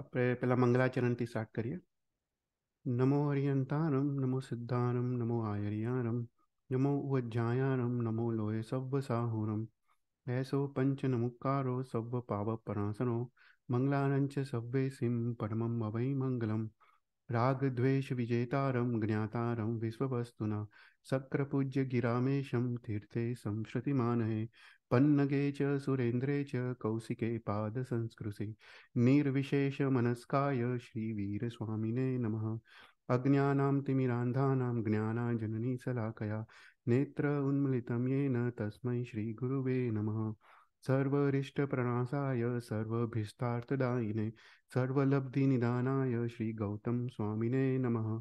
આપણે પેલા મંગલાચરણથી સ્ટાર્ટ કરીએ નમો અરિયંતારમ નમો સિદ્ધારમ નમો આયર્યારમ નમો ઉજ્જાયારમ નમો લોય સવ્વ સાહુરમ એસો પંચ નમુકારો સવ્વ પાવ પરાસનો મંગલાનંચ સવ્વે સિમ પરમમ વવૈ મંગલમ રાગદ્વેષ વિજેતારમ જ્ઞાતારમ વિશ્વવસ્તુના सक्रपूज्य गिरामेशम तीर्थे संश्रुतिमानहे पन्नगे च सुरेन्द्रे च कौसिके पादसंस्कृते निर्विशेषमनस्काय श्रीवीरस्वामिने नमः अज्ञानां तिमिरान्धानां ज्ञानाजननी सलाकया नेत्र उन्मलितं येन तस्मै श्रीगुरुवे नमः सर्वरिष्टप्रणासाय सर्वभीष्टार्थदायिने सर्वलब्धिनिदानाय गौतम स्वामिने नमः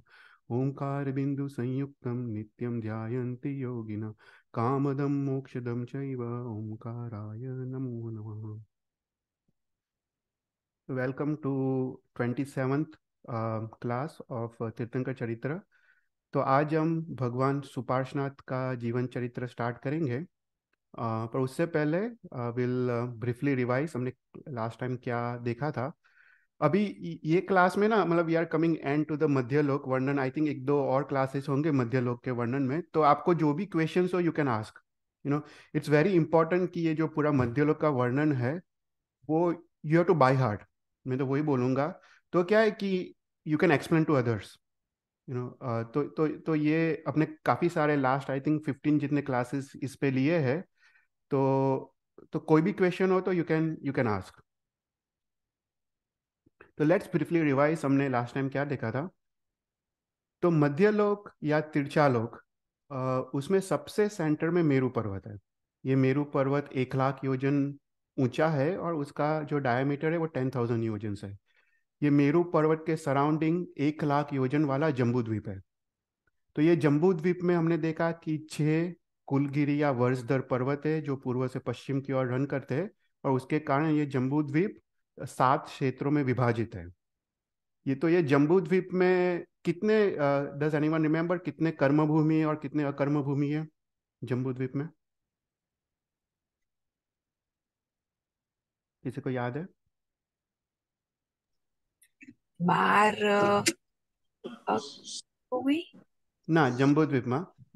ओंकार बिंदु संयुक्त नित्यम ध्यायन्ति योगिना कामदम मोक्षदम चैव ओंकाराय नमो नमः welcome to twenty seventh class of तीर्थंकर चरित्र तो आज हम भगवान सुपार्शनाथ का जीवन चरित्र स्टार्ट करेंगे uh, पर उससे पहले विल ब्रीफली रिवाइज हमने लास्ट टाइम क्या देखा था अभी ये क्लास में ना मतलब we are coming and to the मध्य लोक वर्णन आई थिंक एक दो और क्लासेस होंगे मध्य लोक के वर्णन में तो आपको जो भी क्वेश्चन हो you can ask you know it's very important कि ये जो पूरा मध्य लोक का वर्णन है वो you have to by heart मैं तो वही बोलूँगा तो क्या है कि you can explain to others you know तो तो तो ये अपने काफ़ी सारे लास्ट आई थिंक फिफ्टीन जितने क्लासेस इस पे लिए है तो तो कोई भी क्वेश्चन हो तो you can you can ask तो लेट्स ब्रीफली रिवाइज हमने लास्ट टाइम क्या देखा था तो मध्य लोक या तिरछा लोक उसमें सबसे सेंटर में मेरु पर्वत है ये मेरु पर्वत एक लाख योजन ऊंचा है और उसका जो डायमीटर है वो टेन थाउजेंड योजन है ये मेरु पर्वत के सराउंडिंग एक लाख योजन वाला जम्बू द्वीप है तो ये जम्बू द्वीप में हमने देखा कि छः कुलगिरी या वर्ष दर पर्वत है जो पूर्व से पश्चिम की ओर रन करते हैं और उसके कारण ये जम्बू द्वीप सात क्षेत्रों में विभाजित है ये तो ये जम्बू द्वीप में कितने डज एनी वन रिमेम्बर कितने कर्म भूमि और कितने अकर्म भूमि है जम्बू द्वीप में किसी को याद है ना जम्बू द्वीप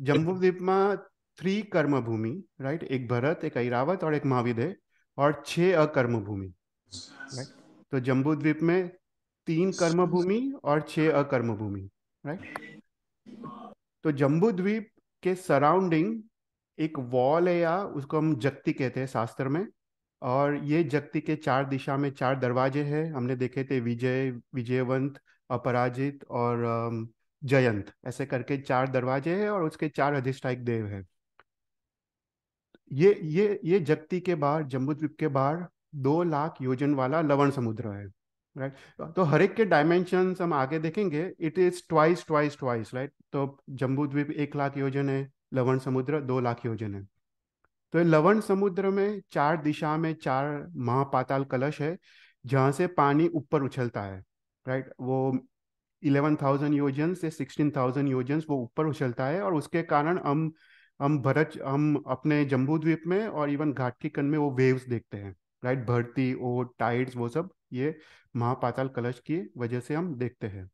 जम्बू द्वीप में थ्री कर्म भूमि राइट एक भरत एक ऐरावत और एक महाविदे और छह अकर्म भूमि राइट तो जम्बू द्वीप में तीन कर्म भूमि और छह अकर्म भूमि राइट तो जम्बू द्वीप के सराउंडिंग एक वॉल है या उसको हम जगती कहते हैं शास्त्र में और ये जगती के चार दिशा में चार दरवाजे हैं हमने देखे थे विजय विजयवंत अपराजित और जयंत ऐसे करके चार दरवाजे हैं और उसके चार अधिष्ठायक देव हैं ये ये ये जगती के बाहर जम्बू द्वीप के बाहर दो लाख योजन वाला लवण समुद्र है राइट right? तो हर एक के डायमेंशन हम आगे देखेंगे it is twice twice twice right तो जम्बू द्वीप एक लाख योजन है लवण समुद्र दो लाख योजन है तो लवण समुद्र में चार दिशा में चार महापाताल कलश है जहाँ से पानी ऊपर उछलता है राइट वो इलेवन थाउजेंड योजन से सिक्सटीन थाउजेंड योजन वो ऊपर उछलता है और उसके कारण हम हम भरत हम अपने जम्बू द्वीप में और इवन घाटी कन में वो वेव्स देखते हैं राइट भर्ती ओ टाइड्स वो सब ये महापाताल कलश की वजह से हम देखते हैं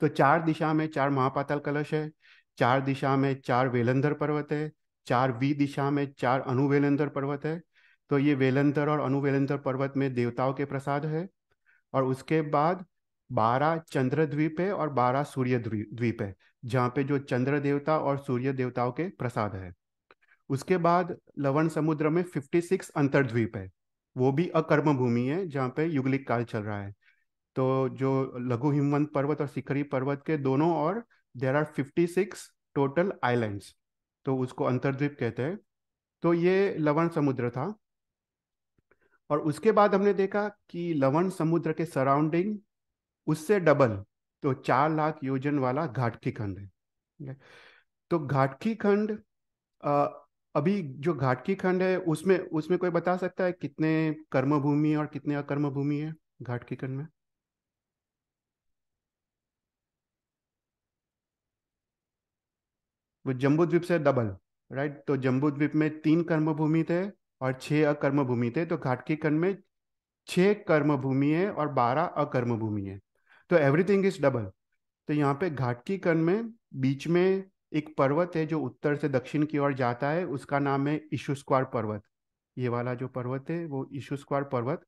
तो चार दिशा में चार महापाताल कलश है चार दिशा में चार वेलंदर पर्वत है चार वी दिशा में चार अनुवेलंदर पर्वत है तो ये वेलंदर और अनुवेलंदर पर्वत में देवताओं के प्रसाद है और उसके बाद बारह चंद्र द्वीप है और बारह सूर्य द्वीप है जहाँ पे जो चंद्र देवता और सूर्य देवताओं के प्रसाद है उसके बाद लवण समुद्र में 56 अंतर्द्वीप है वो भी अकर्म भूमि है जहाँ पे युगलिक काल चल रहा है तो जो लघु हिमवंत पर्वत और शिखरी पर्वत के दोनों और देर आर 56 टोटल आइलैंड्स तो उसको अंतरद्वीप कहते हैं तो ये लवण समुद्र था और उसके बाद हमने देखा कि लवण समुद्र के सराउंडिंग उससे डबल तो चार लाख योजन वाला घाटकी खंड है तो घाटकी खंड अभी जो घाटकी खंड है उसमें उसमें कोई बता सकता है कितने कर्म भूमि और कितने अकर्म भूमि है घाटकी खंड में वो जम्बू द्वीप से डबल राइट तो जम्बू द्वीप में तीन कर्म भूमि थे और छह अकर्म भूमि थे तो घाटकी खंड में छह कर्म भूमि है और बारह अकर्म भूमि है तो एवरीथिंग इज डबल तो यहाँ पे घाटकी खंड में बीच में एक पर्वत है जो उत्तर से दक्षिण की ओर जाता है उसका नाम है ईशुस्क्वार पर्वत ये वाला जो पर्वत है वो ईशुस्क्वार पर्वत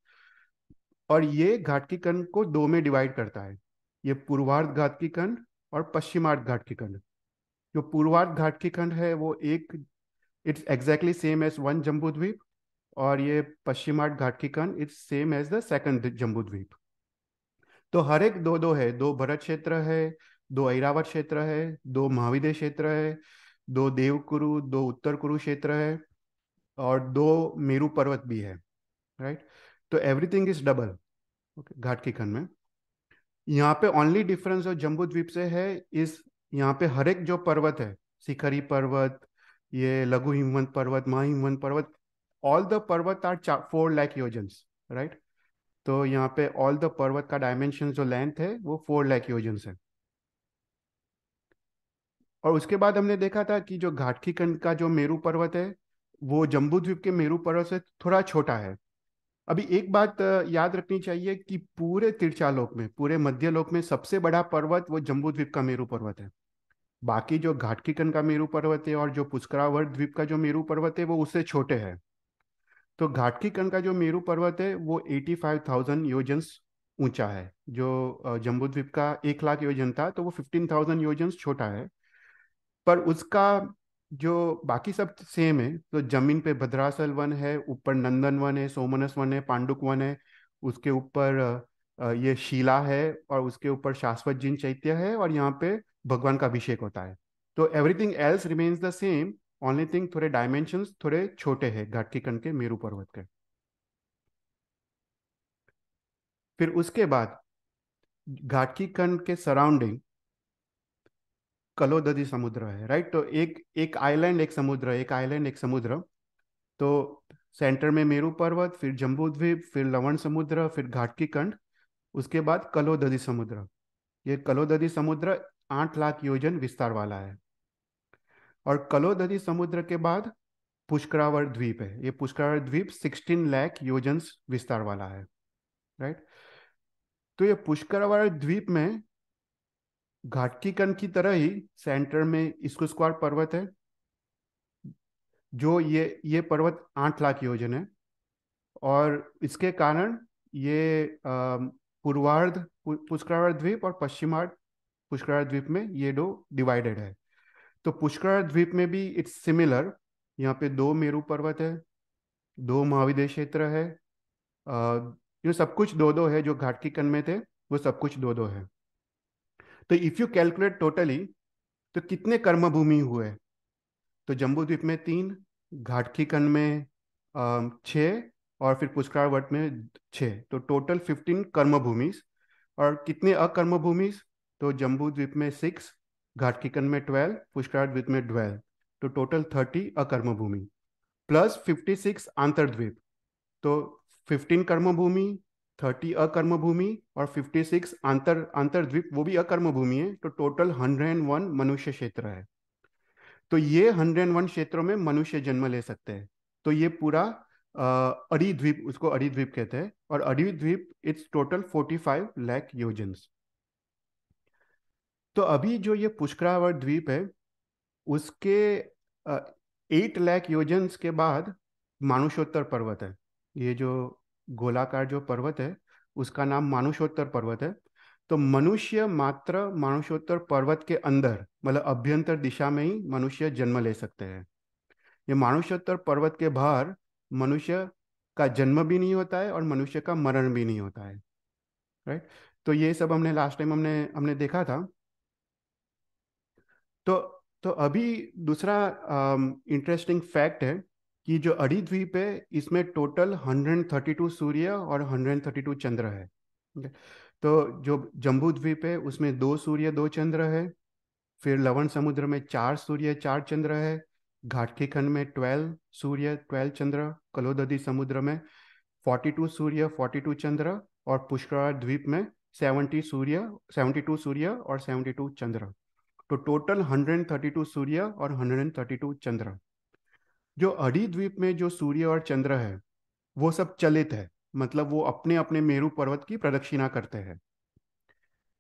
और ये घाटकी खंड को दो में डिवाइड करता है ये पूर्वार्ध घाटकी खंड और पश्चिमार्ध घाटकी खंड जो पूर्वार्ध घाटकी खंड है वो एक it's exactly same as one Jambu Dweep और ये पश्चिमार्ध घाटकी खंड it's same as the second Jambu Dweep तो हर एक दो दो है दो भरत क्षेत्र है दो ऐरावत क्षेत्र है दो महाविद्य क्षेत्र है दो देवकुरु दो उत्तर कुरु क्षेत्र है और दो मेरू पर्वत भी है राइट तो एवरीथिंग इज डबल ओके घाट की खंड में यहाँ पे ओनली डिफरेंस जो जम्बू द्वीप से है इस यहाँ पे हर एक जो पर्वत है शिखरी पर्वत ये लघु हिमवंत पर्वत महाहिमवंत पर्वत ऑल द पर्वत आर फोर लैक योजन्स राइट तो यहाँ पे ऑल द पर्वत का डायमेंशन जो लेंथ है वो फोर लैक योजन्स है और उसके बाद हमने देखा था कि जो घाटकी कंड का जो मेरू पर्वत है वो जम्बू द्वीप के मेरू पर्वत से थोड़ा छोटा है अभी एक बात याद रखनी चाहिए कि पूरे तिरचालोक में पूरे मध्यलोक में सबसे बड़ा पर्वत वो जम्बू द्वीप का मेरू पर्वत है बाकी जो घाटकीकन का मेरू पर्वत है और जो पुष्करावर द्वीप का जो मेरू पर्वत है वो उससे छोटे है तो घाटकीकन का जो मेरू पर्वत है वो एटी फाइव थाउजेंड योजन्स ऊंचा है जो जम्बू द्वीप का एक लाख योजन था तो वो फिफ्टीन थाउजेंड योजन्स छोटा है पर उसका जो बाकी सब सेम है तो जमीन पे भद्रासल वन है ऊपर नंदन वन है सोमनस वन है पांडुक वन है उसके ऊपर ये शिला है और उसके ऊपर शाश्वत जिन चैत्य है और यहाँ पे भगवान का अभिषेक होता है तो everything else remains the same only thing थोड़े डायमेंशन थोड़े छोटे है घाट के कण के मेरू पर्वत के फिर उसके बाद घाटकी कंड के सराउंडिंग कलोदी समुद्र है राइट तो एक एक आइलैंड एक समुद्र एक आइलैंड एक समुद्र तो सेंटर में मेरू पर्वत फिर जम्बू द्वीप फिर लवण समुद्र फिर घाट की उसके बाद कलोदी समुद्र ये कलोदी समुद्र आठ लाख योजन विस्तार वाला है और कलोदी समुद्र के बाद पुष्करावर द्वीप है ये पुष्करावर द्वीप सिक्सटीन लाख योजन विस्तार वाला है राइट तो ये पुष्करावर द्वीप में घाटकी कण की तरह ही सेंटर में इसको स्क्वायर पर्वत है जो ये ये पर्वत आठ लाख योजन है और इसके कारण ये पूर्वार्ध पुष्करार्ध द्वीप और पश्चिमार्ध पुष्करार्ध द्वीप में ये दो डिवाइडेड है तो पुष्कर द्वीप में भी इट्स सिमिलर यहाँ पे दो मेरू पर्वत है दो महाविदेश क्षेत्र है जो सब कुछ दो दो है जो घाटकी कन में थे वो सब कुछ दो दो है तो इफ यू कैलकुलेट टोटली तो कितने कर्म भूमि हुए तो जम्बूद्वीप में तीन घाटखीखंड में छः और फिर पुष्करावट में छः तो टोटल फिफ्टीन कर्म भूमिस और कितने अकर्म भूमिस तो जम्बूद्वीप में सिक्स घाटखीखंड में ट्वेल्व द्वीप में ट्वेल्व तो टोटल थर्टी अकर्म भूमि प्लस फिफ्टी सिक्स आंतरद्वीप तो फिफ्टीन कर्म भूमि थर्टी अकर्म भूमि और फिफ्टी सिक्स अंतर द्वीप वो भी अकर्म भूमि है तो टोटल हंड्रेड एंड वन मनुष्य क्षेत्र है तो ये हंड्रेड एंड वन क्षेत्रों में मनुष्य जन्म ले सकते हैं तो ये पूरा अड़ीद्वीप उसको अड़ीद्वीप कहते हैं और अड़ीद्वीप it's total forty five lakh योजन्स तो अभी जो ये पुष्करावर द्वीप है उसके एट लैक योजन्स के बाद मानुषोत्तर पर्वत है ये जो गोलाकार जो पर्वत है उसका नाम मानुषोत्तर पर्वत है तो मनुष्य मात्र मानुषोत्तर पर्वत के अंदर मतलब अभ्यंतर दिशा में ही मनुष्य जन्म ले सकते हैं ये मानुषोत्तर पर्वत के बाहर मनुष्य का जन्म भी नहीं होता है और मनुष्य का मरण भी नहीं होता है राइट तो ये सब हमने लास्ट टाइम हमने हमने देखा था तो तो अभी दूसरा इंटरेस्टिंग um, फैक्ट है कि जो अड़ी द्वीप है इसमें टोटल 132 सूर्य और 132 चंद्र है तो जो जम्बू द्वीप है उसमें दो सूर्य दो चंद्र है फिर लवण समुद्र में चार सूर्य चार चंद्र है घाटकी खंड में ट्वेल्व सूर्य ट्वेल्व चंद्र कलोदी समुद्र में फोर्टी टू सूर्य फोर्टी टू चंद्र और पुष्कर द्वीप में सेवेंटी सूर्य सेवेंटी टू सूर्य और सेवेंटी टू चंद्र तो टोटल हंड्रेड थर्टी टू सूर्य और हंड्रेड एंड थर्टी टू चंद्र जो अड़ी द्वीप में जो सूर्य और चंद्र है वो सब चलित है मतलब वो अपने अपने मेरु पर्वत की प्रदक्षिणा करते हैं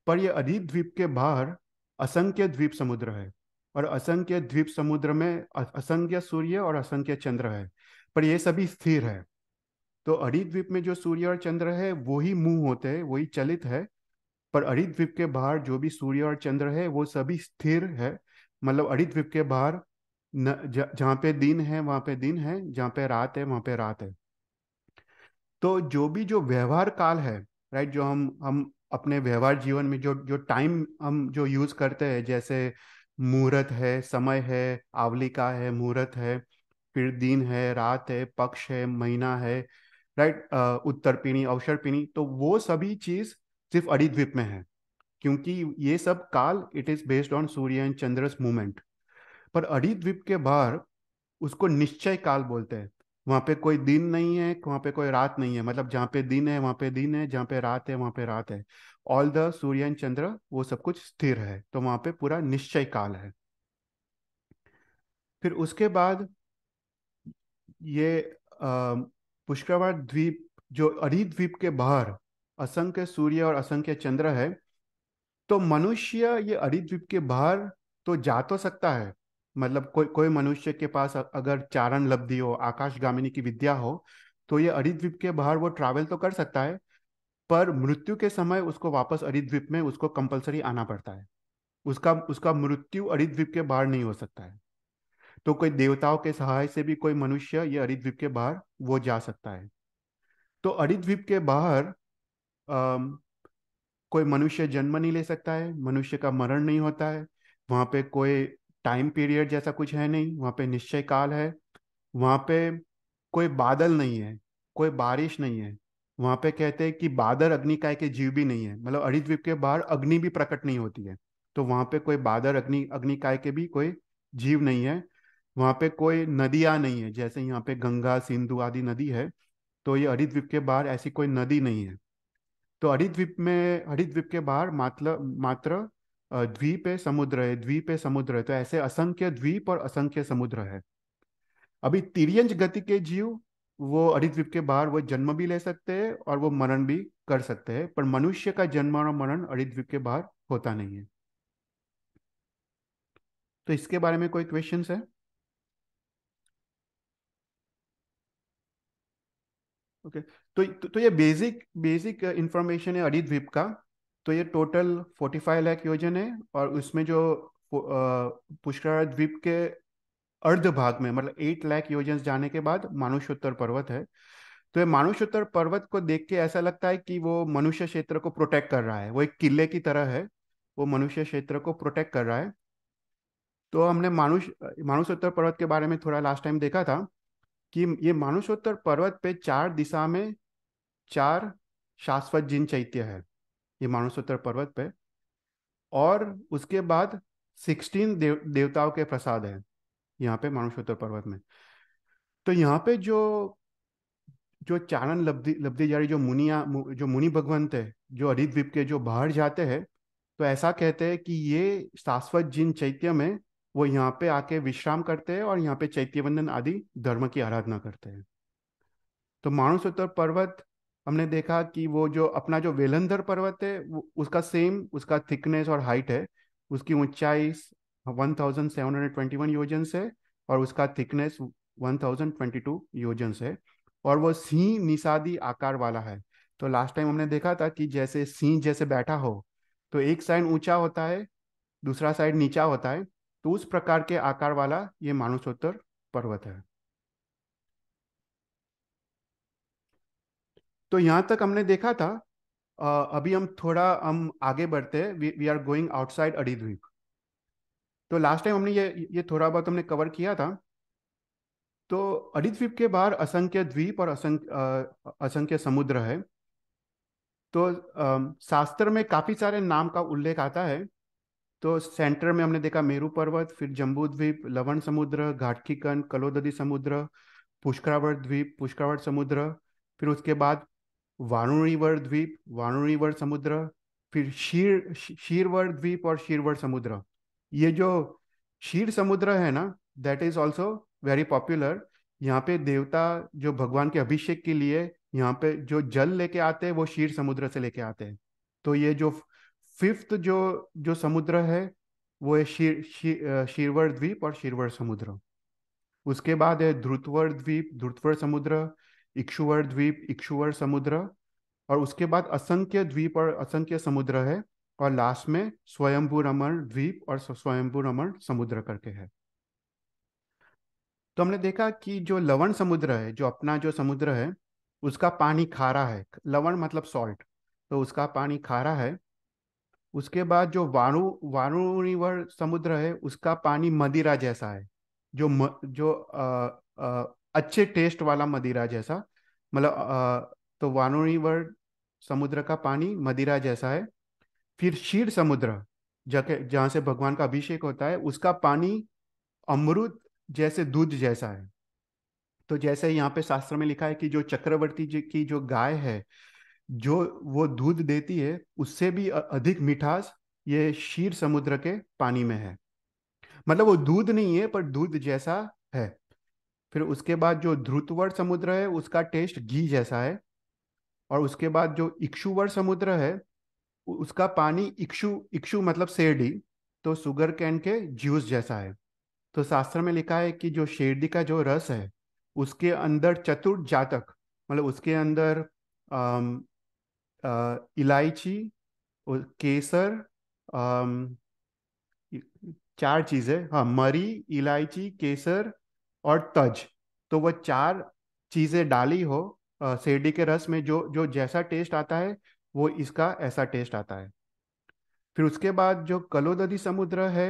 पर ये द्वीप के बाहर असंख्य द्वीप समुद्र है और असंख्य द्वीप समुद्र में असंख्य सूर्य और असंख्य चंद्र है पर ये सभी स्थिर है तो द्वीप में जो सूर्य और चंद्र है वो ही मुंह होते हैं वही चलित है पर द्वीप के बाहर जो भी सूर्य और चंद्र है वो सभी स्थिर है मतलब द्वीप के बाहर जहाँ पे दिन है वहाँ पे दिन है जहाँ पे रात है वहाँ पे रात है तो जो भी जो व्यवहार काल है राइट जो हम हम अपने व्यवहार जीवन में जो जो टाइम हम जो यूज करते हैं जैसे मुहूर्त है समय है आवलिका है मुहूर्त है फिर दिन है रात है पक्ष है महीना है राइट उत्तर पीणी अवसर पीणी तो वो सभी चीज सिर्फ अड़ीद्वीप में है क्योंकि ये सब काल इट इज बेस्ड ऑन सूर्य एंड चंद्रस मूवमेंट पर अड़ी द्वीप के बाहर उसको निश्चय काल बोलते हैं वहां पे कोई दिन नहीं है वहां पे कोई रात नहीं है मतलब जहाँ पे दिन है वहां पे दिन है जहाँ पे रात है वहां पे रात है ऑल द सूर्य एंड चंद्र वो सब कुछ स्थिर है तो वहां पे पूरा निश्चय काल है फिर उसके बाद ये पुष्कर द्वीप जो अरी द्वीप के बाहर असंख्य सूर्य और असंख्य चंद्र है तो मनुष्य ये अरी द्वीप के बाहर तो जा तो सकता है मतलब कोई कोई मनुष्य के पास अगर चारण लब्धि हो आकाश गामिनी की विद्या हो तो ये अरिद्वीप के बाहर वो ट्रैवल तो कर सकता है पर मृत्यु के समय उसको वापस अरिद्वीप में उसको कंपलसरी आना पड़ता है उसका उसका मृत्यु अरिद्वीप के बाहर नहीं हो सकता है तो कोई देवताओं के सहाय से भी कोई मनुष्य ये अरिद्वीप के बाहर वो जा सकता है तो अरिद्वीप के बाहर कोई मनुष्य जन्म नहीं ले सकता है मनुष्य का मरण नहीं होता है वहाँ पे कोई टाइम पीरियड जैसा कुछ है नहीं वहाँ पे निश्चय काल है वहाँ पे कोई बादल नहीं है कोई बारिश नहीं है वहाँ पे कहते हैं कि बादल अग्निकाय के जीव भी नहीं है मतलब अरिद्वीप के बाहर अग्नि भी प्रकट नहीं होती है तो वहाँ पे कोई बादल अग्नि अग्निकाय के भी कोई जीव नहीं है वहाँ पे कोई नदियाँ नहीं है जैसे यहाँ पे गंगा सिंधु आदि नदी है तो ये अरिद्वीप के बाहर ऐसी कोई नदी नहीं है तो अरिद्वीप में अरिद्वीप के बाहर मात्र मात्र द्वीप है समुद्र है द्वीप है समुद्र है तो ऐसे असंख्य द्वीप और असंख्य समुद्र है अभी तिरियंज गति के जीव वो अरिद्वीप के बाहर वो जन्म भी ले सकते हैं और वो मरण भी कर सकते हैं पर मनुष्य का जन्म और मरण अरिद्वीप के बाहर होता नहीं है तो इसके बारे में कोई क्वेश्चन है ओके okay. तो, तो ये बेसिक बेसिक इंफॉर्मेशन है अरिद्वीप का तो ये टोटल फोर्टी फाइव लैख योजन है और उसमें जो पुष्कर द्वीप के अर्ध भाग में मतलब एट लैख योजन जाने के बाद मानुषोत्तर पर्वत है तो ये मानुषोत्तर पर्वत को देख के ऐसा लगता है कि वो मनुष्य क्षेत्र को प्रोटेक्ट कर रहा है वो एक किले की तरह है वो मनुष्य क्षेत्र को प्रोटेक्ट कर रहा है तो हमने मानुष मानुषोत्तर पर्वत के बारे में थोड़ा लास्ट टाइम देखा था कि ये मानुषोत्तर पर्वत पे चार दिशा में चार शाश्वत जिन चैत्य है ये मानसोत्तर पर्वत पे और उसके बाद सिक्सटीन देव, देवताओं के प्रसाद हैं यहाँ पे मानसोत्तर पर्वत में तो यहाँ पे जो जो चारण लब्धि रही जो मुनिया मु, जो मुनि भगवान थे जो द्वीप के जो बाहर जाते हैं तो ऐसा कहते हैं कि ये शाश्वत जिन चैत्य में वो यहाँ पे आके विश्राम करते हैं और यहाँ पे चैत्य वंदन आदि धर्म की आराधना करते हैं तो मानसोत्तर पर्वत हमने देखा कि वो जो अपना जो वेलंदर पर्वत है उसका सेम उसका थिकनेस और हाइट है उसकी ऊंचाई 1721 योजन है और उसका थिकनेस 1022 योजन है और वो सिंह निषादी आकार वाला है तो लास्ट टाइम हमने देखा था कि जैसे सिंह जैसे बैठा हो तो एक साइड ऊंचा होता है दूसरा साइड नीचा होता है तो उस प्रकार के आकार वाला ये मानुसोत्तर पर्वत है तो यहाँ तक हमने देखा था अभी हम थोड़ा हम आगे बढ़ते हैं वी आर गोइंग आउटसाइड अडीद्वीप तो लास्ट टाइम हमने ये ये थोड़ा बहुत हमने कवर किया था तो अडीद्वीप के बाहर असंख्य द्वीप और असंख्य असंख्य समुद्र है तो शास्त्र में काफ़ी सारे नाम का उल्लेख आता है तो सेंटर में हमने देखा मेरू पर्वत फिर जम्बू द्वीप लवण समुद्र घाटकीकन कलोदी समुद्र पुष्करावट द्वीप पुष्करावट समुद्र फिर उसके बाद वारुणीवर द्वीप वारुणीवर समुद्र फिर शीर शीरवर द्वीप और शीरवर समुद्र ये जो शीर समुद्र है ना that is also very popular यहाँ पे देवता जो भगवान के अभिषेक के लिए यहाँ पे जो जल लेके आते हैं वो शीर समुद्र से लेके आते हैं तो ये जो फिफ्थ जो जो समुद्र है वो है शीर शी, शीरवर द्वीप और शीरवर समुद्र उसके बाद है ध्रुतवर द्वीप ध्रुतवर समुद्र इक्षुवर द्वीप इक्षुवर समुद्र और उसके बाद असंख्य द्वीप और असंख्य समुद्र है और लास्ट में स्वयंभू रमन द्वीप और स्वयंभू रमन समुद्र करके है तो हमने देखा कि जो लवण समुद्र है जो अपना जो समुद्र है उसका पानी खारा है लवण मतलब सॉल्ट तो उसका पानी खारा है उसके बाद जो वाणु वाणुनिवर समुद्र है उसका पानी मदिरा जैसा है जो म, जो आ, आ, अच्छे टेस्ट वाला मदिरा जैसा मतलब तो वानोणी वर्ड समुद्र का पानी मदिरा जैसा है फिर शीर समुद्र जहाँ जहाँ से भगवान का अभिषेक होता है उसका पानी अमृत जैसे दूध जैसा है तो जैसे यहाँ पे शास्त्र में लिखा है कि जो चक्रवर्ती जी की जो गाय है जो वो दूध देती है उससे भी अधिक मिठास ये शीर समुद्र के पानी में है मतलब वो दूध नहीं है पर दूध जैसा है फिर उसके बाद जो ध्रुतवर समुद्र है उसका टेस्ट घी जैसा है और उसके बाद जो इक्षुवर समुद्र है उसका पानी इक्षु इक्षु मतलब शेरडी तो शुगर कैन के जूस जैसा है तो शास्त्र में लिखा है कि जो शेरडी का जो रस है उसके अंदर चतुर जातक मतलब उसके अंदर इलायची केसर आ, चार चीज़ें हाँ मरी इलायची केसर और तज तो वह चार चीज़ें डाली हो सेडी के रस में जो जो जैसा टेस्ट आता है वो इसका ऐसा टेस्ट आता है फिर उसके बाद जो कलोदी समुद्र है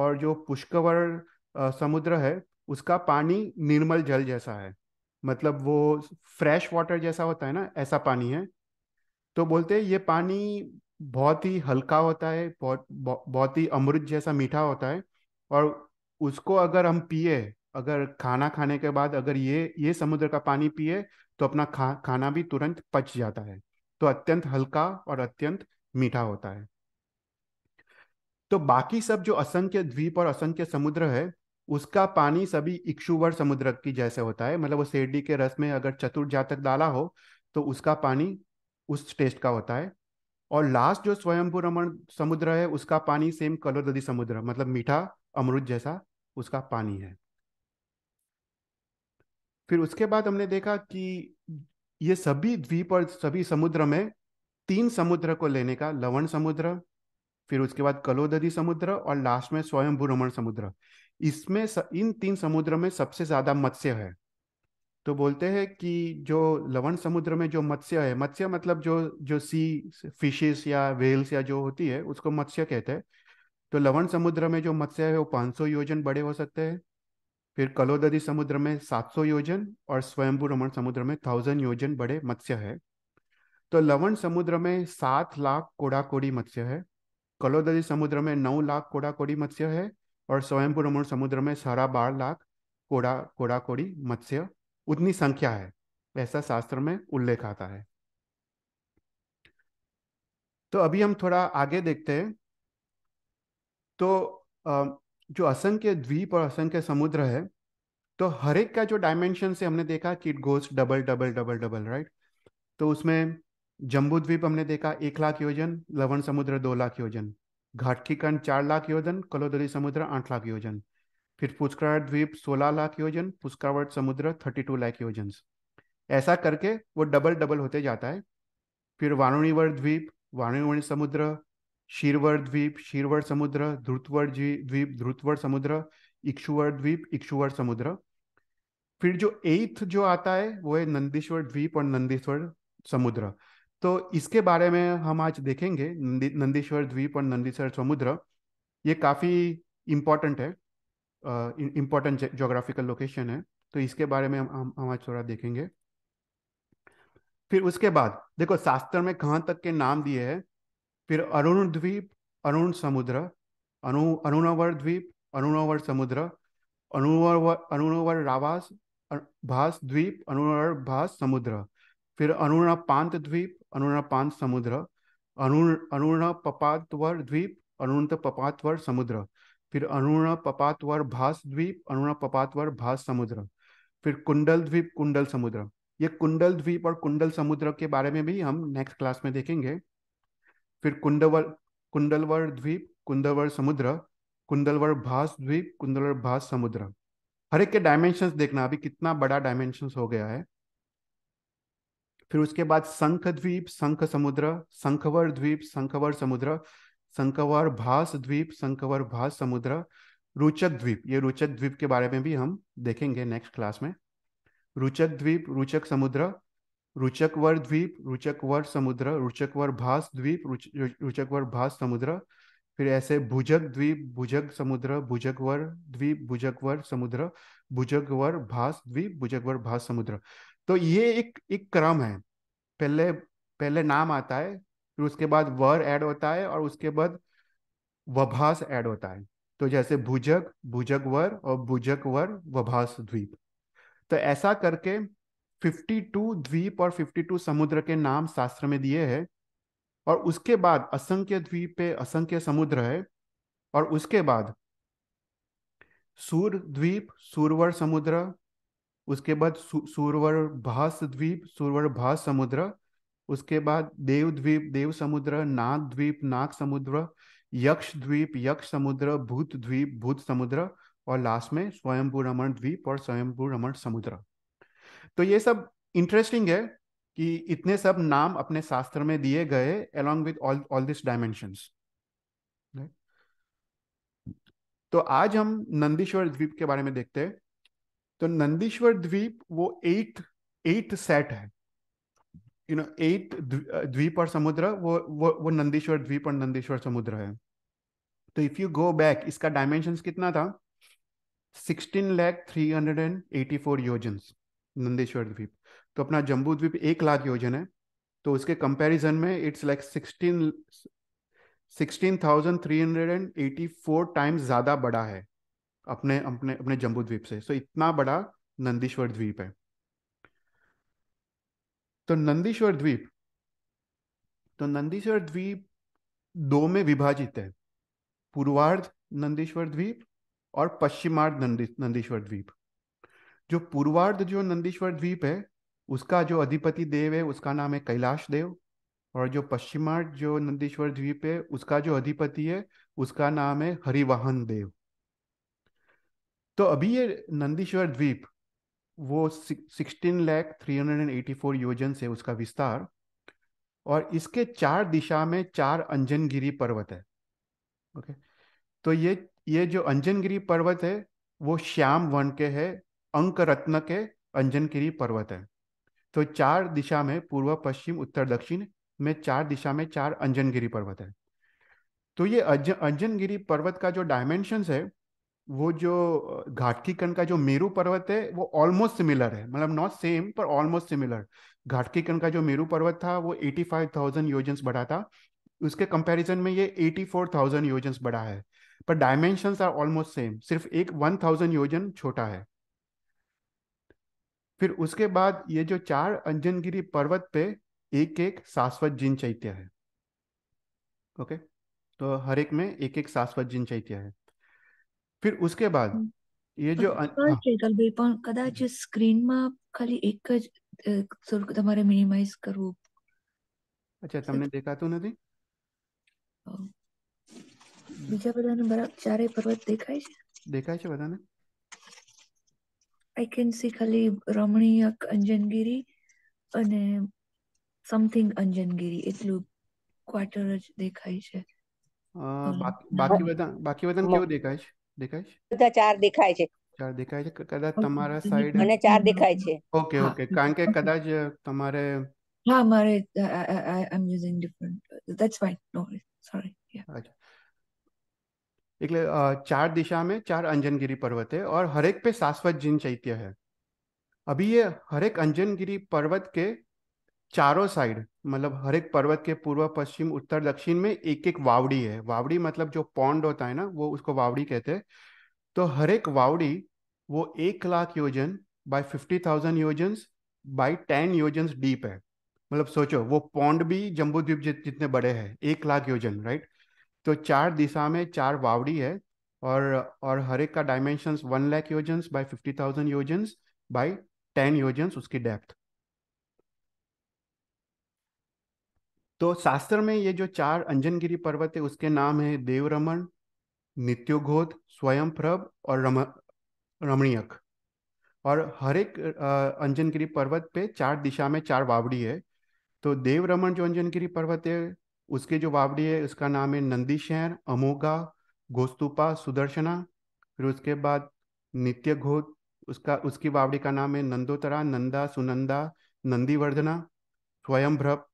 और जो पुष्कवर समुद्र है उसका पानी निर्मल जल जैसा है मतलब वो फ्रेश वाटर जैसा होता है ना ऐसा पानी है तो बोलते हैं ये पानी बहुत ही हल्का होता है बहुत बहुत ही अमृत जैसा मीठा होता है और उसको अगर हम पिए अगर खाना खाने के बाद अगर ये ये समुद्र का पानी पिए तो अपना खा खाना भी तुरंत पच जाता है तो अत्यंत हल्का और अत्यंत मीठा होता है तो बाकी सब जो असंख्य द्वीप और असंख्य समुद्र है उसका पानी सभी इक्षुवर समुद्र की जैसे होता है मतलब वो सेडी के रस में अगर चतुर जातक डाला हो तो उसका पानी उस टेस्ट का होता है और लास्ट जो स्वयंभू रमण समुद्र है उसका पानी सेम कलोदी समुद्र मतलब मीठा अमरुद जैसा उसका पानी है फिर उसके बाद हमने देखा कि ये सभी द्वीप और सभी समुद्र में तीन समुद्र को लेने का लवण समुद्र फिर उसके बाद कलोदरी समुद्र और लास्ट में स्वयं भ्रमण समुद्र इसमें स, इन तीन समुद्र में सबसे ज्यादा मत्स्य है तो बोलते हैं कि जो लवण समुद्र में जो मत्स्य है मत्स्य मतलब जो जो सी फिशेस या वेल्स या जो होती है उसको मत्स्य कहते हैं तो लवण समुद्र में जो मत्स्य है वो 500 योजन बड़े हो सकते हैं फिर कलोदी समुद्र में 700 योजन और स्वयंभू रमन समुद्र में थाउजेंड योजन बड़े मत्स्य है तो लवण समुद्र में सात लाख कोड़ाकोड़ी मत्स्य है कलोदी समुद्र में नौ लाख कोड़ाकोड़ी मत्स्य है और स्वयंपुर रमन समुद्र में सारा बारह लाख कोड़ा कोड़ाकोड़ी मत्स्य उतनी संख्या है ऐसा शास्त्र में उल्लेख आता है तो अभी हम थोड़ा आगे देखते हैं तो जो असंख्य द्वीप और असंख्य समुद्र है तो हर एक का जो डायमेंशन से हमने देखा कि it goes double double double double right तो उसमें जम्बू द्वीप हमने देखा एक लाख योजन लवण समुद्र दो लाख योजन घाटकी कंड चार लाख योजन कलोदरी समुद्र आठ लाख योजन फिर पुष्कर द्वीप सोलह लाख योजन पुस्कावट समुद्र थर्टी टू लाख योजन ऐसा करके वो डबल डबल होते जाता है फिर वारुणीवर द्वीप वारुणीवर्ण समुद्र शीरवर द्वीप शीरवर समुद्र ध्रुतवर द्वीप ध्रुतवर समुद्र इक्षुवर द्वीप इक्षुवर समुद्र फिर जो एथ जो आता है वो है नंदीश्वर द्वीप और नंदीश्वर समुद्र तो इसके बारे में हम आज देखेंगे नंदीश्वर द्वीप और नंदीश्वर समुद्र ये काफ़ी इम्पोर्टेंट है इंपॉर्टेंट जोग्राफिकल लोकेशन है तो इसके बारे में हम हम आज थोड़ा देखेंगे फिर उसके बाद देखो शास्त्र में कहाँ तक के नाम दिए हैं फिर अरुण द्वीप अरुण समुद्र अनु अरुणावर द्वीप अरुणावर समुद्र अनुवर अरुणावर रावास भास द्वीप अरुणावर भास समुद्र फिर अरुणा पांत द्वीप अरुणा पांत समुद्र अरुण अरुणा पपातवर द्वीप अरुण पपातवर समुद्र फिर अरुणा पपातवर भास द्वीप अरुणा पपातवर भास समुद्र फिर कुंडल द्वीप कुंडल समुद्र ये कुंडल द्वीप और कुंडल समुद्र के बारे में भी हम नेक्स्ट क्लास में देखेंगे फिर कुंडवर कुंडलवर द्वीप कुंडलवर समुद्र कुंडलवर भास द्वीप कुंडलवर भास समुद्र हर एक के डायमेंशन देखना अभी कितना बड़ा डायमेंशन हो गया है फिर उसके बाद संख द्वीप संख समुद्र संखवर द्वीप संखवर समुद्र संखवर भास द्वीप संखवर भास समुद्र रुचक द्वीप ये रुचक द्वीप के बारे में भी हम देखेंगे नेक्स्ट क्लास में रुचक द्वीप रुचक समुद्र रुचकवर द्वीप रुचकवर समुद्र रुचकवर भास द्वीप रुचकवर भास समुद्र फिर ऐसे भुजक द्वीप भुजक समुद्र भुजकवर द्वीप भुजकवर समुद्र भुजकवर भास द्वीप भुजकवर भास समुद्र तो ये एक एक क्रम है पहले पहले नाम आता है फिर उसके बाद वर ऐड होता है और उसके बाद वभास ऐड होता है तो जैसे भुजक भुजकवर और भुजकवर वभास द्वीप तो ऐसा करके 52 द्वीप और 52 समुद्र के नाम शास्त्र में दिए हैं और उसके बाद असंख्य द्वीप पे असंख्य समुद्र है और उसके बाद सूर द्वीप सूरवर समुद्र उसके बाद सूरवर भास द्वीप सूरवर भास समुद्र उसके बाद देव द्वीप देव समुद्र नाग द्वीप नाग समुद्र यक्ष द्वीप यक्ष समुद्र भूत द्वीप भूत समुद्र और लास्ट में स्वयंपुर रमण द्वीप और स्वयंपुर रमण समुद्र तो ये सब इंटरेस्टिंग है कि इतने सब नाम अपने शास्त्र में दिए गए along with all all this dimensions तो आज हम नंदीश्वर द्वीप के बारे में देखते हैं तो नंदीश्वर द्वीप वो एट एट सेट है यू नो एट द्वीप और समुद्र वो वो वो नंदीश्वर द्वीप और नंदीश्वर समुद्र है तो इफ यू गो बैक इसका डायमेंशन कितना था sixteen lakh three hundred and eighty four योजन्स नंदेश्वर द्वीप तो अपना जम्बू द्वीप एक लाख योजन है तो उसके कंपैरिजन में it's like sixteen sixteen thousand three hundred and eighty four times ज़्यादा बड़ा है अपने अपने अपने जम्बू द्वीप से सो so, इतना बड़ा नंदीश्वर द्वीप है तो नंदीश्वर द्वीप तो नंदीश्वर द्वीप दो में विभाजित है पूर्वार्ध नंदीश्वर द्वीप और पश्चिमार्ध नंदी नंदीश्वर द्वीप जो पूर्वार्ध जो नंदीश्वर द्वीप है उसका जो अधिपति देव है उसका नाम है कैलाश देव और जो पश्चिमार्ध जो नंदीश्वर द्वीप है उसका जो अधिपति है उसका नाम है हरिवाहन देव तो अभी ये नंदीश्वर द्वीप वो sixteen lakh three hundred and eighty four योजन से उसका विस्तार और इसके चार दिशा में चार अंजनगिरी पर्वत है ओके तो ये ये जो अंजनगिरी पर्वत है वो श्याम वन के है अंक रत्न के अंजनगिरी पर्वत है तो चार दिशा में पूर्व पश्चिम उत्तर दक्षिण में चार दिशा में चार अंजनगिरी पर्वत है तो ये अंजनगिरी पर्वत का जो डायमेंशंस है वो जो कण का जो मेरू पर्वत है वो ऑलमोस्ट सिमिलर है मतलब नॉट सेम पर ऑलमोस्ट सिमिलर घाटकीकरण का जो मेरू पर्वत था वो 85,000 योजन बढ़ा था उसके कंपैरिजन में ये 84,000 योजन बढ़ा है पर डायमेंशन आर ऑलमोस्ट सेम सिर्फ एक 1,000 योजन छोटा है फिर उसके बाद ये जो चार अंजनगिरी पर्वत पे एक एक शाश्वत जिन चैत्य है ओके तो हर एक में एक एक शाश्वत जिन चैत्य है फिर उसके बाद हम्म। ये जो हाँ। स्क्रीन खाली एक तुम्हारे मिनिमाइज करो अच्छा तुमने देखा तो नहीं हाँ। बीजा बताने बराबर चारे पर्वत देखा है देखा है बताने આઈ કેન સી ખાલી રમણીય અંજનગીરી અને સમથિંગ અંજનગીરી એટલું ક્વાર્ટર જ દેખાય છે બાકી બધા બાકી બધા કેવો દેખાય છે દેખાય છે બધા ચાર દેખાય છે ચાર દેખાય છે કદાચ તમારા સાઈડ મને ચાર દેખાય છે ઓકે ઓકે કારણ કે કદાચ તમારે હા મારે I am using different that's fine no sorry અચ્છા एक चार दिशा में चार अंजनगिरी पर्वत है और हरेक पे शाश्वत जिन चैत्य है अभी ये हरेक अंजनगिरी पर्वत के चारों साइड मतलब हरेक पर्वत के पूर्व पश्चिम उत्तर दक्षिण में एक एक वावड़ी है वावड़ी मतलब जो पौंड होता है ना वो उसको वावड़ी कहते हैं तो हरेक वावड़ी वो एक लाख योजन बाय फिफ्टी थाउजेंड योजन बाय टेन योजन डीप है मतलब सोचो वो पौंड भी जम्बू द्वीप जितने बड़े हैं एक लाख योजन राइट तो चार दिशा में चार वावड़ी है और और हर एक का डायमेंशन वन लैख योजन्स बाई फिफ्टी थाउजेंड योजन्स बाई टेन योजन्स उसकी डेप्थ तो शास्त्र में ये जो चार अंजनगिरी पर्वत है उसके नाम है देवरमन स्वयं प्रभ और रम रमणीयक और हर एक अंजनगिरी पर्वत पे चार दिशा में चार वावड़ी है तो देवरमन जो अंजनगिरी पर्वत है उसके जो बावड़ी है उसका नाम है नंदी शहर अमोगा गोस्तुपा सुदर्शना फिर उसके बाद नित्य घोत उसका उसकी बावड़ी का नाम है नंदोतरा नंदा सुनंदा नंदीवर्धना स्वयंभ्रप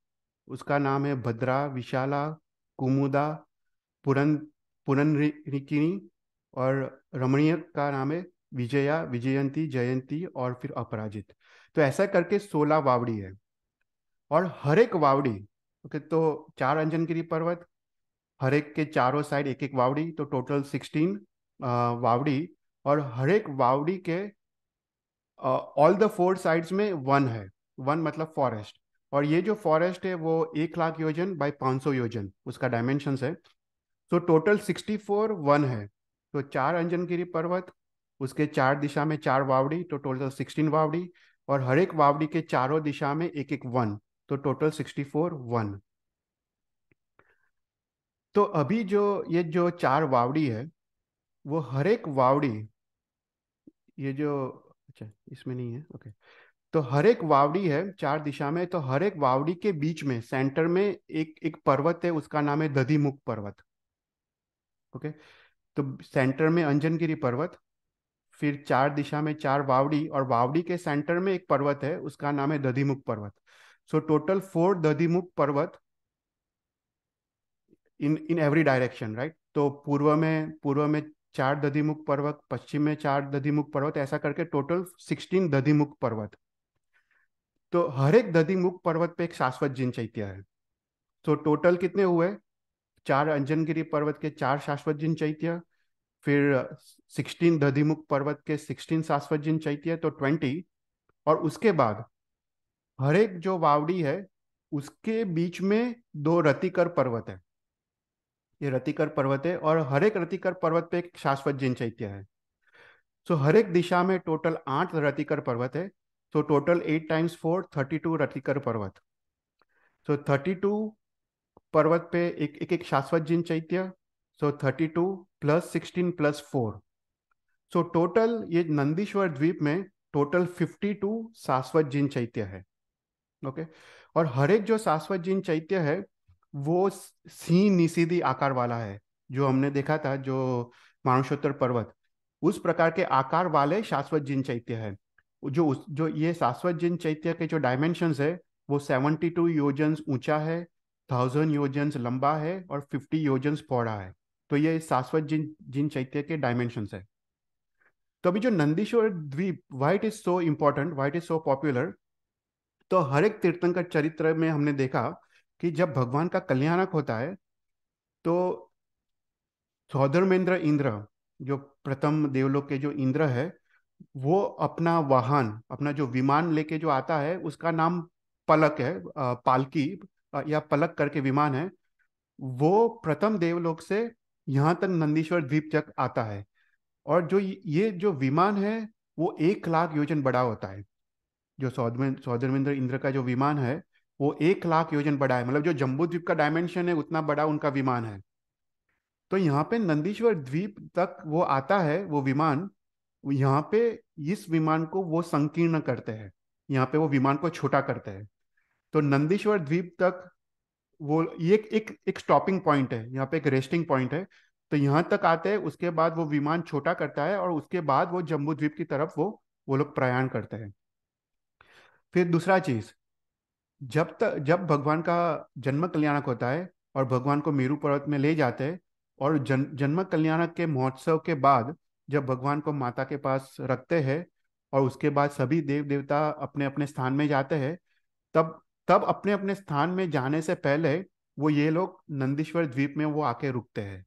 उसका नाम है भद्रा विशाला कुमुदा पुरन पुरनिकिनी और रमणीय का नाम है विजया विजयंती जयंती और फिर अपराजित तो ऐसा करके सोलह वावड़ी है और हर एक वावड़ी ओके तो चार अंजनगिरी पर्वत हर एक के चारों साइड एक एक वावड़ी तो टोटल सिक्सटीन वावड़ी और हर एक वावड़ी के ऑल द फोर साइड्स में वन है वन मतलब फॉरेस्ट और ये जो फॉरेस्ट है वो एक लाख योजन बाय पाँच सौ योजन उसका डायमेंशन है तो टोटल सिक्सटी फोर वन है तो चार अंजनगिरी पर्वत उसके चार दिशा में चार वावड़ी तो टोटल सिक्सटीन वावड़ी और हर एक वावड़ी के चारों दिशा में एक एक वन तो टोटल सिक्सटी फोर वन तो अभी जो ये जो चार वावड़ी है वो हर एक वावड़ी ये जो अच्छा इसमें नहीं है ओके तो हर एक वावड़ी है चार दिशा में तो हर एक वावड़ी के बीच में सेंटर में एक एक पर्वत है उसका नाम है दधीमुख पर्वत ओके तो सेंटर में अंजनगिरी पर्वत फिर चार दिशा में चार वावड़ी और वावड़ी के सेंटर में एक पर्वत है उसका नाम है दधीमुख पर्वत So total four Dadimukh Parvat in in every direction, right? तो पूर्व में पूर्व में चार दधिमुख पर्वत पश्चिम में चार दधिमुख पर्वत ऐसा करके टोटल सिक्सटीन दधिमुख पर्वत तो हर एक दधिमुख पर्वत पे एक शाश्वत जिन चैत्य है तो टोटल कितने हुए चार अंजनगिरी पर्वत के चार शाश्वत जिन चैत्य फिर सिक्सटीन दधिमुख पर्वत के सिक्सटीन शाश्वत जिन चैत्य तो ट्वेंटी और उसके बाद हर एक जो बावड़ी है उसके बीच में दो रतिकर पर्वत है ये रतिकर पर्वत है और हर एक रतिकर पर्वत पे एक शाश्वत जैन चैत्य है सो हर एक दिशा में टोटल आठ रतिकर पर्वत है so total eight times four thirty two रतिकर पर्वत सो थर्टी टू पर्वत पे एक एक, एक शाश्वत जिन चैत्य so thirty two plus sixteen plus four so total ये नंदीश्वर द्वीप में टोटल फिफ्टी टू शाश्वत जिन चैत्य है ओके और हर एक जो शाश्वत जीन चैत्य है वो सी निसीदी आकार वाला है जो हमने देखा था जो मानुषोत्तर पर्वत उस प्रकार के आकार वाले शाश्वत जिन चैत्य है जो उस जो ये शाश्वत जिन चैत्य के जो डायमेंशन है वो सेवनटी टू योजन्स ऊंचा है थाउजेंड योजन्स लंबा है और फिफ्टी योजन्स पौड़ा है तो ये शाश्वत जिन जिन चैत्य के डायमेंशन है तो अभी जो नंदीश्वर द्वीप why it is so important why it is so popular तो हर एक तीर्थंकर चरित्र में हमने देखा कि जब भगवान का कल्याणक होता है तो सौधर्मेंद्र इंद्र जो प्रथम देवलोक के जो इंद्र है वो अपना वाहन अपना जो विमान लेके जो आता है उसका नाम पलक है पालकी या पलक करके विमान है वो प्रथम देवलोक से यहाँ तक नंदीश्वर द्वीप तक आता है और जो ये जो विमान है वो एक लाख योजन बड़ा होता है जो सौधर्मेंद्र इंद्र का जो विमान है वो एक लाख योजन बड़ा है मतलब जो जम्बू द्वीप का डायमेंशन है उतना बड़ा उनका विमान है तो यहाँ पे नंदीश्वर द्वीप तक वो आता है वो विमान यहाँ पे इस विमान को वो संकीर्ण करते हैं यहाँ पे वो विमान को छोटा करते हैं तो नंदीश्वर द्वीप तक वो ये एक एक स्टॉपिंग पॉइंट है यहाँ पे एक रेस्टिंग पॉइंट है तो यहाँ तक आते हैं उसके बाद वो विमान छोटा करता है और उसके बाद वो जम्बू द्वीप की तरफ वो वो लोग प्रयाण करते हैं फिर दूसरा चीज जब तक जब भगवान का जन्म कल्याणक होता है और भगवान को मेरू पर्वत में ले जाते हैं और जन जन्म कल्याणक के महोत्सव के बाद जब भगवान को माता के पास रखते हैं और उसके बाद सभी देव देवता अपने अपने स्थान में जाते हैं तब तब अपने अपने स्थान में जाने से पहले वो ये लोग नंदीश्वर द्वीप में वो आके रुकते हैं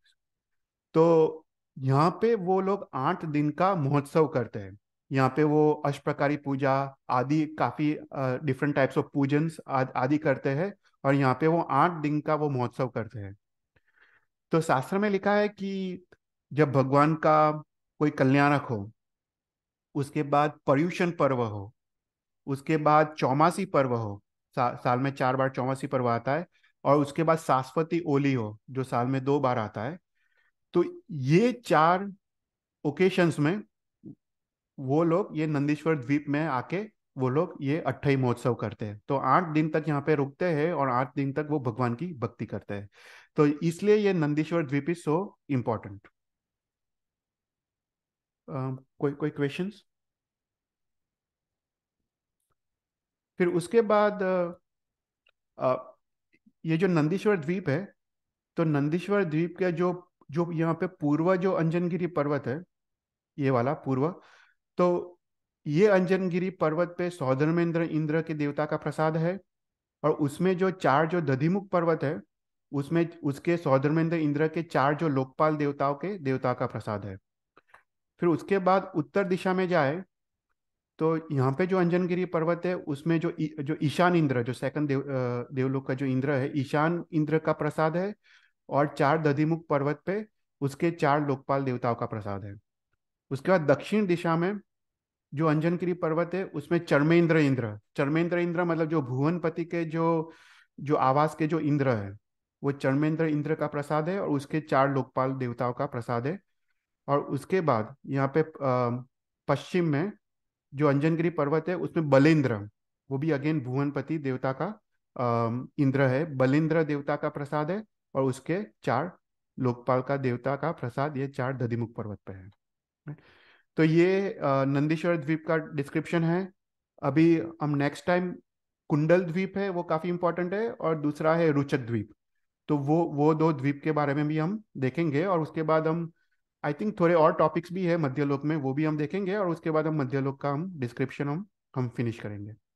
तो यहाँ पे वो लोग आठ दिन का महोत्सव करते हैं यहाँ पे वो अष्टप्रकारी पूजा आदि काफी डिफरेंट टाइप्स ऑफ पूजन आदि करते हैं और यहाँ पे वो आठ दिन का वो महोत्सव करते हैं तो शास्त्र में लिखा है कि जब भगवान का कोई कल्याणक हो उसके बाद पर्यूषण पर्व हो उसके बाद चौमासी पर्व हो सा, साल में चार बार चौमासी पर्व आता है और उसके बाद शाश्वती ओली हो जो साल में दो बार आता है तो ये चार ओकेशंस में वो लोग ये नंदीश्वर द्वीप में आके वो लोग ये अट्ठाई महोत्सव करते हैं तो आठ दिन तक यहाँ पे रुकते हैं और आठ दिन तक वो भगवान की भक्ति करते हैं तो इसलिए ये नंदीश्वर द्वीप इज सो इम्पोर्टेंट कोई कोई क्वेश्चन फिर उसके बाद आ, ये जो नंदीश्वर द्वीप है तो नंदीश्वर द्वीप के जो जो यहाँ पे पूर्व जो अंजनगिरी पर्वत है ये वाला पूर्व तो ये अंजनगिरी पर्वत पे सौधर्मेंद्र इंद्र के देवता का प्रसाद है और उसमें जो चार जो दधिमुख पर्वत है उसमें उसके सौधर्मेंद्र इंद्र के चार जो लोकपाल देवताओं के देवता का प्रसाद है फिर उसके बाद उत्तर दिशा में जाए तो यहाँ पे जो अंजनगिरी पर्वत है उसमें जो जो ईशान इंद्र जो सेकंड देव देवलोक का जो इंद्र है ईशान इंद्र का प्रसाद है और चार दधिमुख पर्वत पे उसके चार लोकपाल देवताओं का प्रसाद है उसके बाद दक्षिण दिशा में जो अंजनगिरी पर्वत है उसमें चर्मेंद्र इंद्र चर्मेंद्र इंद्र मतलब जो भुवनपति के जो जो आवास के जो इंद्र है वो चर्मेंद्र इंद्र का प्रसाद है और उसके चार लोकपाल देवताओं का प्रसाद है और उसके बाद यहाँ पे पश्चिम में जो अंजनगिरी पर्वत है उसमें बलेंद्र वो भी अगेन भुवनपति देवता का इंद्र है बलेंद्र देवता का प्रसाद है और उसके चार लोकपाल का देवता का प्रसाद ये चार दधिमुख पर्वत पर है तो ये नंदीश्वर द्वीप का डिस्क्रिप्शन है अभी हम नेक्स्ट टाइम कुंडल द्वीप है वो काफ़ी इंपॉर्टेंट है और दूसरा है रुचक द्वीप तो वो वो दो द्वीप के बारे में भी हम देखेंगे और उसके बाद हम आई थिंक थोड़े और टॉपिक्स भी है मध्यलोक में वो भी हम देखेंगे और उसके बाद हम मध्यलोक का हम डिस्क्रिप्शन हम हम फिनिश करेंगे